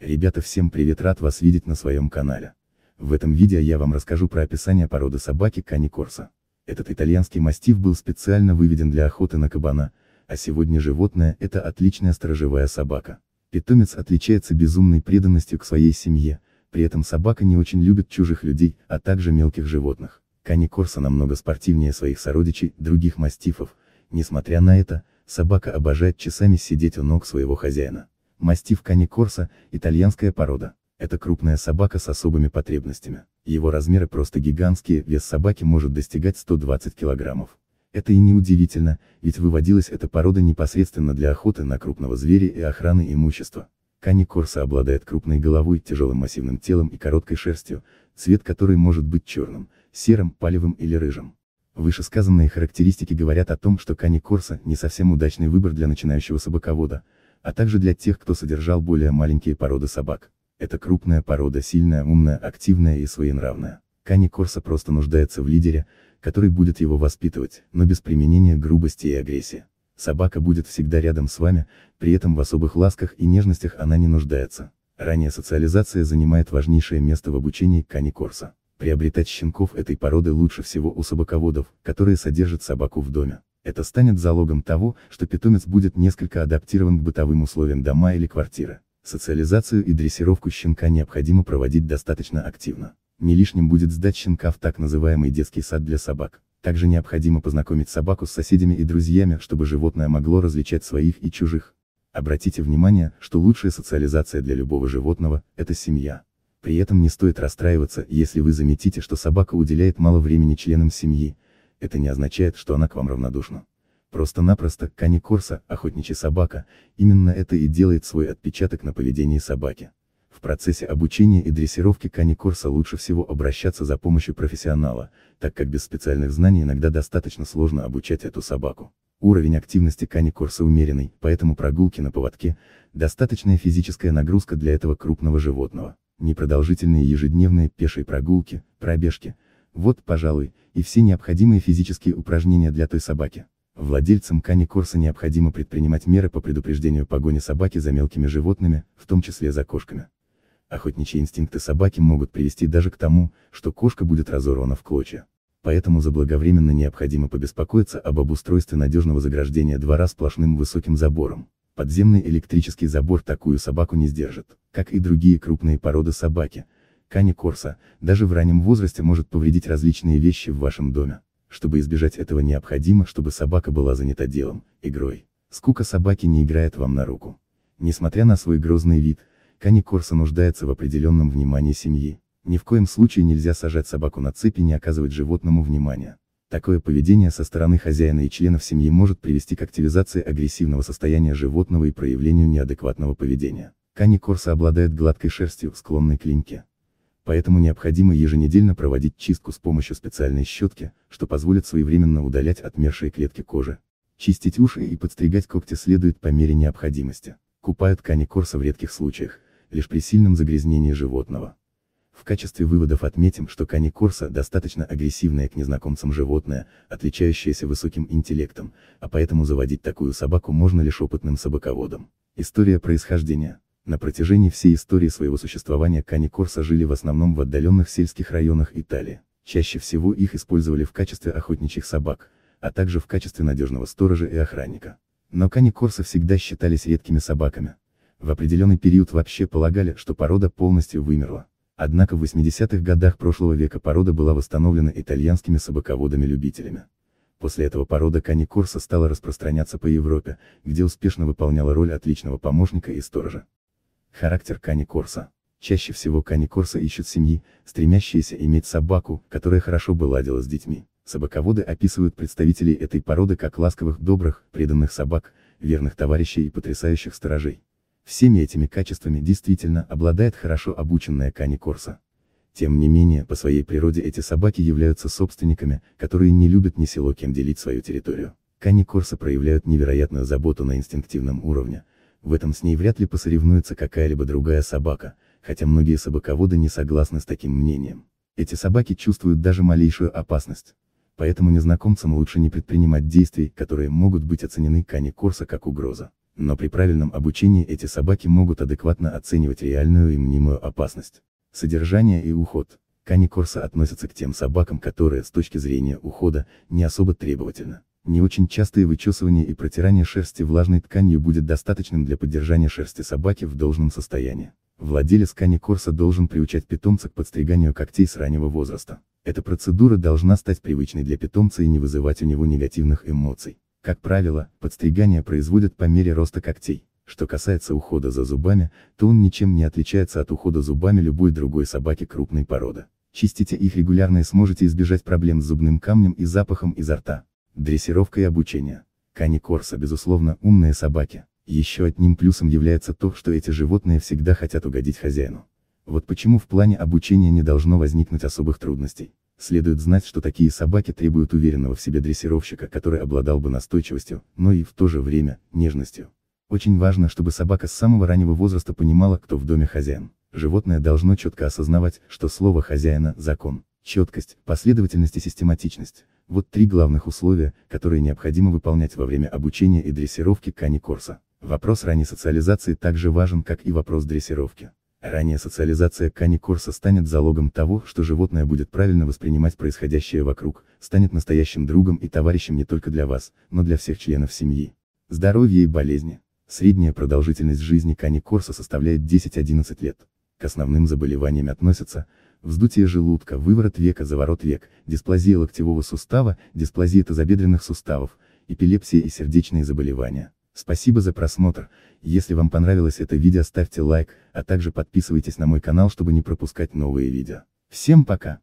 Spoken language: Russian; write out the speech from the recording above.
Ребята всем привет рад вас видеть на своем канале. В этом видео я вам расскажу про описание породы собаки Кани Корса. Этот итальянский мастиф был специально выведен для охоты на кабана, а сегодня животное – это отличная сторожевая собака. Питомец отличается безумной преданностью к своей семье, при этом собака не очень любит чужих людей, а также мелких животных. Кани Корса намного спортивнее своих сородичей, других мастифов, несмотря на это, собака обожает часами сидеть у ног своего хозяина. Мастиф Кани Корса – итальянская порода. Это крупная собака с особыми потребностями. Его размеры просто гигантские, вес собаки может достигать 120 килограммов. Это и неудивительно, ведь выводилась эта порода непосредственно для охоты на крупного зверя и охраны имущества. Кани Корса обладает крупной головой, тяжелым массивным телом и короткой шерстью, цвет которой может быть черным, серым, палевым или рыжим. Вышесказанные характеристики говорят о том, что Кани Корса не совсем удачный выбор для начинающего собаковода, а также для тех, кто содержал более маленькие породы собак. Это крупная порода, сильная, умная, активная и своенравная. Кани Корса просто нуждается в лидере, который будет его воспитывать, но без применения грубости и агрессии. Собака будет всегда рядом с вами, при этом в особых ласках и нежностях она не нуждается. Ранняя социализация занимает важнейшее место в обучении Кани Корса. Приобретать щенков этой породы лучше всего у собаководов, которые содержат собаку в доме. Это станет залогом того, что питомец будет несколько адаптирован к бытовым условиям дома или квартиры. Социализацию и дрессировку щенка необходимо проводить достаточно активно. Не лишним будет сдать щенка в так называемый детский сад для собак. Также необходимо познакомить собаку с соседями и друзьями, чтобы животное могло различать своих и чужих. Обратите внимание, что лучшая социализация для любого животного – это семья. При этом не стоит расстраиваться, если вы заметите, что собака уделяет мало времени членам семьи, это не означает, что она к вам равнодушна. Просто-напросто, Кани Корса, охотничья собака, именно это и делает свой отпечаток на поведении собаки. В процессе обучения и дрессировки Кани Корса лучше всего обращаться за помощью профессионала, так как без специальных знаний иногда достаточно сложно обучать эту собаку. Уровень активности Кани Корса умеренный, поэтому прогулки на поводке – достаточная физическая нагрузка для этого крупного животного. Непродолжительные ежедневные пешие прогулки, пробежки – вот, пожалуй, и все необходимые физические упражнения для той собаки. Владельцам Кани Корса необходимо предпринимать меры по предупреждению погони собаки за мелкими животными, в том числе за кошками. Охотничьи инстинкты собаки могут привести даже к тому, что кошка будет разорвана в клочья. Поэтому заблаговременно необходимо побеспокоиться об обустройстве надежного заграждения двора сплошным высоким забором. Подземный электрический забор такую собаку не сдержит, как и другие крупные породы собаки, Кани Корса, даже в раннем возрасте может повредить различные вещи в вашем доме. Чтобы избежать этого необходимо, чтобы собака была занята делом, игрой. Скука собаки не играет вам на руку. Несмотря на свой грозный вид, Кани Корса нуждается в определенном внимании семьи. Ни в коем случае нельзя сажать собаку на цепи и не оказывать животному внимания. Такое поведение со стороны хозяина и членов семьи может привести к активизации агрессивного состояния животного и проявлению неадекватного поведения. Кани Корса обладает гладкой шерстью, склонной к линьке поэтому необходимо еженедельно проводить чистку с помощью специальной щетки, что позволит своевременно удалять отмершие клетки кожи. Чистить уши и подстригать когти следует по мере необходимости. Купают ткани корса в редких случаях, лишь при сильном загрязнении животного. В качестве выводов отметим, что кани корса достаточно агрессивное к незнакомцам животное, отличающееся высоким интеллектом, а поэтому заводить такую собаку можно лишь опытным собаководом. История происхождения. На протяжении всей истории своего существования кани корса жили в основном в отдаленных сельских районах Италии. Чаще всего их использовали в качестве охотничьих собак, а также в качестве надежного сторожа и охранника. Но кани корса всегда считались редкими собаками. В определенный период вообще полагали, что порода полностью вымерла. Однако в 80-х годах прошлого века порода была восстановлена итальянскими собаководами-любителями. После этого порода кани корса стала распространяться по Европе, где успешно выполняла роль отличного помощника и сторожа. Характер Кани Корса. Чаще всего Кани Корса ищут семьи, стремящиеся иметь собаку, которая хорошо бы ладила с детьми. Собаководы описывают представителей этой породы как ласковых, добрых, преданных собак, верных товарищей и потрясающих сторожей. Всеми этими качествами действительно обладает хорошо обученная Кани Корса. Тем не менее, по своей природе эти собаки являются собственниками, которые не любят ни село кем делить свою территорию. Кани Корса проявляют невероятную заботу на инстинктивном уровне, в этом с ней вряд ли посоревнуется какая-либо другая собака, хотя многие собаководы не согласны с таким мнением. Эти собаки чувствуют даже малейшую опасность. Поэтому незнакомцам лучше не предпринимать действий, которые могут быть оценены Кани Корса как угроза. Но при правильном обучении эти собаки могут адекватно оценивать реальную и мнимую опасность. Содержание и уход. Кани Корса относятся к тем собакам, которые, с точки зрения ухода, не особо требовательны. Не очень частое вычесывание и протирание шерсти влажной тканью будет достаточным для поддержания шерсти собаки в должном состоянии. Владелец Кани Корса должен приучать питомца к подстриганию когтей с раннего возраста. Эта процедура должна стать привычной для питомца и не вызывать у него негативных эмоций. Как правило, подстригание производят по мере роста когтей. Что касается ухода за зубами, то он ничем не отличается от ухода зубами любой другой собаки крупной породы. Чистите их регулярно и сможете избежать проблем с зубным камнем и запахом изо рта. Дрессировка и обучение. Кани Корса безусловно умные собаки. Еще одним плюсом является то, что эти животные всегда хотят угодить хозяину. Вот почему в плане обучения не должно возникнуть особых трудностей. Следует знать, что такие собаки требуют уверенного в себе дрессировщика, который обладал бы настойчивостью, но и, в то же время, нежностью. Очень важно, чтобы собака с самого раннего возраста понимала, кто в доме хозяин. Животное должно четко осознавать, что слово хозяина – закон. Четкость, последовательность и систематичность вот три главных условия, которые необходимо выполнять во время обучения и дрессировки кани-корса. Вопрос ранней социализации также важен, как и вопрос дрессировки. Ранняя социализация кани-корса станет залогом того, что животное будет правильно воспринимать происходящее вокруг, станет настоящим другом и товарищем не только для вас, но для всех членов семьи. Здоровье и болезни. Средняя продолжительность жизни кани-корса составляет 10-11 лет. К основным заболеваниям относятся, вздутие желудка, выворот века, заворот век, дисплазия локтевого сустава, дисплазия тазобедренных суставов, эпилепсия и сердечные заболевания. Спасибо за просмотр, если вам понравилось это видео ставьте лайк, а также подписывайтесь на мой канал, чтобы не пропускать новые видео. Всем пока!